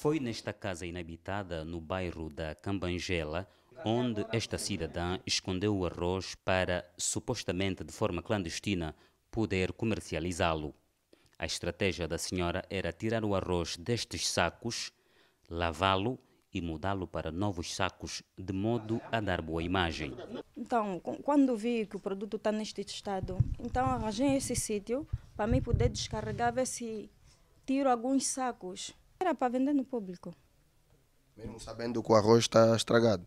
Foi nesta casa inabitada, no bairro da Cambangela, onde esta cidadã escondeu o arroz para, supostamente de forma clandestina, poder comercializá-lo. A estratégia da senhora era tirar o arroz destes sacos, lavá-lo e mudá-lo para novos sacos, de modo a dar boa imagem. Então, quando vi que o produto está neste estado, então arranjei esse sítio para mim poder descarregar, ver se tiro alguns sacos era para vender no público. Mesmo sabendo que o arroz está estragado?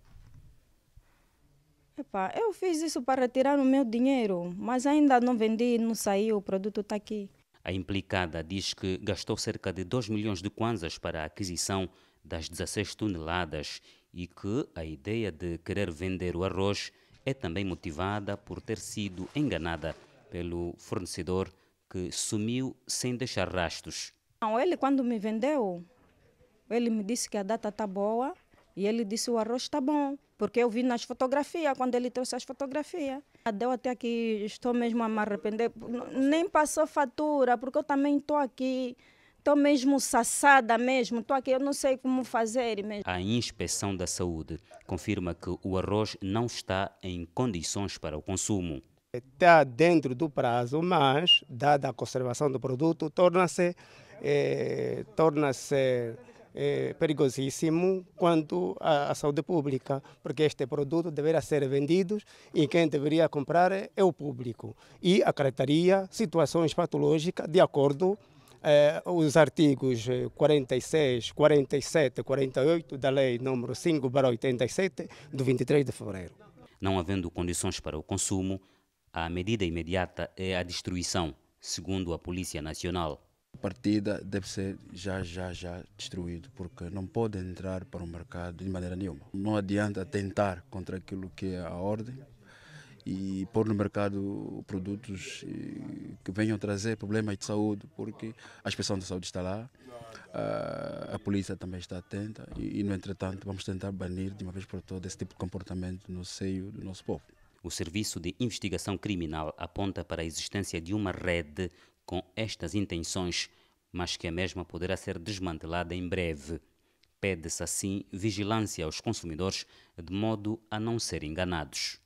Epa, eu fiz isso para retirar o meu dinheiro, mas ainda não vendi, não saiu, o produto está aqui. A implicada diz que gastou cerca de 2 milhões de kwanzas para a aquisição das 16 toneladas e que a ideia de querer vender o arroz é também motivada por ter sido enganada pelo fornecedor que sumiu sem deixar rastros. Não, ele quando me vendeu, ele me disse que a data está boa e ele disse o arroz está bom, porque eu vi nas fotografias, quando ele trouxe as fotografias. Ah, deu até aqui, estou mesmo a me arrepender. Nem passou fatura, porque eu também estou aqui. Estou mesmo sassada mesmo, estou aqui, eu não sei como fazer mesmo. A Inspeção da Saúde confirma que o arroz não está em condições para o consumo. Está dentro do prazo, mas, dada a conservação do produto, torna-se eh, torna-se é, perigosíssimo quanto à, à, saúde pública, porque este produto deverá ser vendido e quem deveria comprar é, é o público. E acarretaria situações patológicas de acordo eh, os artigos 46, 47, 48 da Lei n 5/87 do 23 de fevereiro. Não havendo condições para o consumo, a medida imediata é a destruição, segundo a Polícia Nacional partida deve ser já, já, já destruído, porque não pode entrar para o mercado de maneira nenhuma. Não adianta tentar contra aquilo que é a ordem e pôr no mercado produtos eh, que venham trazer problemas de saúde, porque a inspeção de saúde está lá, a, ah, a polícia também está atenta e, e, no entretanto, vamos tentar banir de uma vez por todas esse tipo de comportamento no seio do nosso povo. O Serviço de Investigação Criminal aponta para a existência de uma rede com estas intenções, mas que a mesma poderá ser desmantelada em breve. Pede-se assim vigilância aos consumidores de modo a não serem enganados.